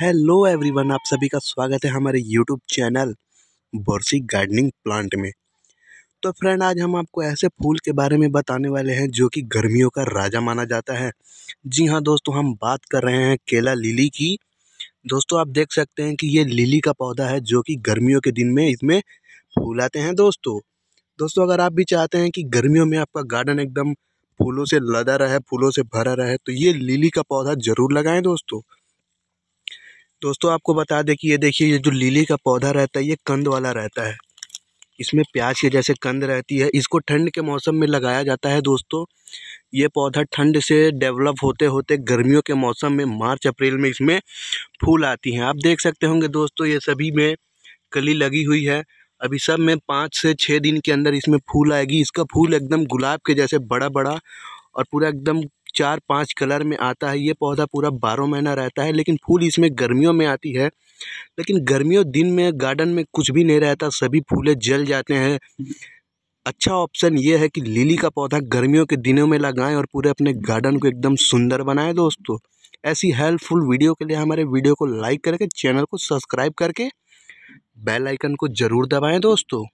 hello everyone आप सभी का स्वागत है हमारे यूट्यूब चैनल बर्सी गार्डनिंग प्लांट में तो फ्रेंड आज हम आपको ऐसे फूल के बारे में बताने वाले हैं जो कि गर्मियों का राजा माना जाता है जी हाँ दोस्तों हम बात कर रहे हैं केला लिली की दोस्तों आप देख सकते हैं कि ये लिली का पौधा है जो कि गर्मियों के दिन में इसमें फूल आते हैं दोस्तों दोस्तों अगर आप भी चाहते हैं कि गर्मियों में आपका गार्डन एकदम फूलों से लदा रहे फूलों से भरा रहे तो ये लिली का पौधा ज़रूर लगाएं दोस्तों दोस्तों आपको बता दें कि ये देखिए ये जो लीली का पौधा रहता है ये कंद वाला रहता है इसमें प्याज के जैसे कंद रहती है इसको ठंड के मौसम में लगाया जाता है दोस्तों ये पौधा ठंड से डेवलप होते होते गर्मियों के मौसम में मार्च अप्रैल में इसमें फूल आती हैं आप देख सकते होंगे दोस्तों ये सभी में कली लगी हुई है अभी सब में पाँच से छः दिन के अंदर इसमें फूल आएगी इसका फूल एकदम गुलाब के जैसे बड़ा बड़ा और पूरा एकदम चार पाँच कलर में आता है ये पौधा पूरा बारह महीना रहता है लेकिन फूल इसमें गर्मियों में आती है लेकिन गर्मियों दिन में गार्डन में कुछ भी नहीं रहता सभी फूलें जल जाते हैं अच्छा ऑप्शन ये है कि लिली का पौधा गर्मियों के दिनों में लगाएं और पूरे अपने गार्डन को एकदम सुंदर बनाएं दोस्तों ऐसी हेल्पफुल वीडियो के लिए हमारे वीडियो को लाइक करके चैनल को सब्सक्राइब करके बेल आइकन को ज़रूर दबाएं दोस्तों